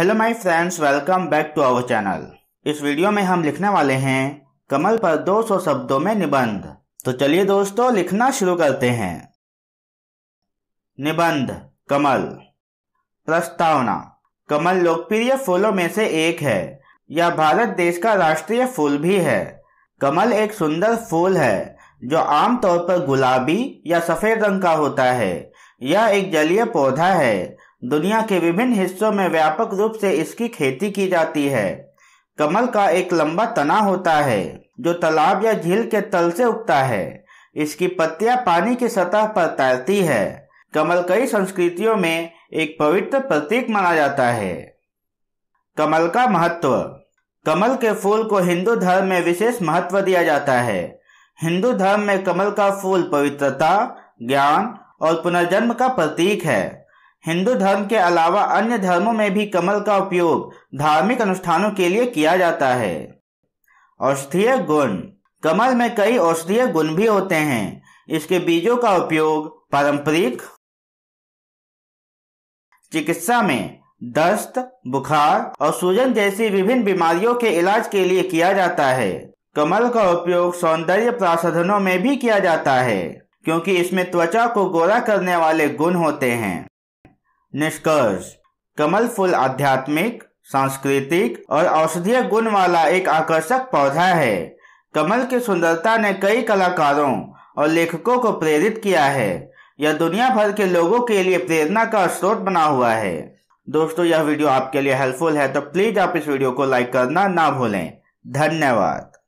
hello my friends welcome back to our channel इस video में हम लिखने वाले हैं कमल पर 200 शब्दों में निबंध तो चलिए दोस्तों लिखना शुरू करते हैं निबंध कमल प्रस्तावना कमल लोकप्रिय फूलों में से एक है यह भारत देश का राष्ट्रीय फूल भी है कमल एक सुंदर फूल है जो आमतौर पर गुलाबी या सफेद रंग का होता है यह एक जलीय पौधा है दुनिया के विभिन्न हिस्सों में व्यापक रूप से इसकी खेती की जाती है कमल का एक लंबा तना होता है जो तालाब या झील के तल से उगता है इसकी पत्तियां पानी की सतह पर तैरती है कमल कई संस्कृतियों में एक पवित्र प्रतीक माना जाता है कमल का महत्व कमल के फूल को हिंदू धर्म में विशेष महत्व दिया जाता है हिंदू धर्म में कमल का फूल पवित्रता ज्ञान और पुनर्जन्म का प्रतीक है हिंदू धर्म के अलावा अन्य धर्मों में भी कमल का उपयोग धार्मिक अनुष्ठानों के लिए किया जाता है औषधीय गुण कमल में कई औषधीय गुण भी होते हैं इसके बीजों का उपयोग पारंपरिक चिकित्सा में दस्त बुखार और सूजन जैसी विभिन्न बीमारियों के इलाज के लिए किया जाता है कमल का उपयोग सौंदर्य प्रसाधनों में भी किया जाता है क्योंकि इसमें त्वचा को गोरा करने वाले गुण होते हैं निष्कर्ष कमल फूल आध्यात्मिक सांस्कृतिक और औषधीय गुण वाला एक आकर्षक पौधा है कमल की सुंदरता ने कई कलाकारों और लेखकों को प्रेरित किया है यह दुनिया भर के लोगों के लिए प्रेरणा का स्रोत बना हुआ है दोस्तों यह वीडियो आपके लिए हेल्पफुल है तो प्लीज आप इस वीडियो को लाइक करना ना भूलें धन्यवाद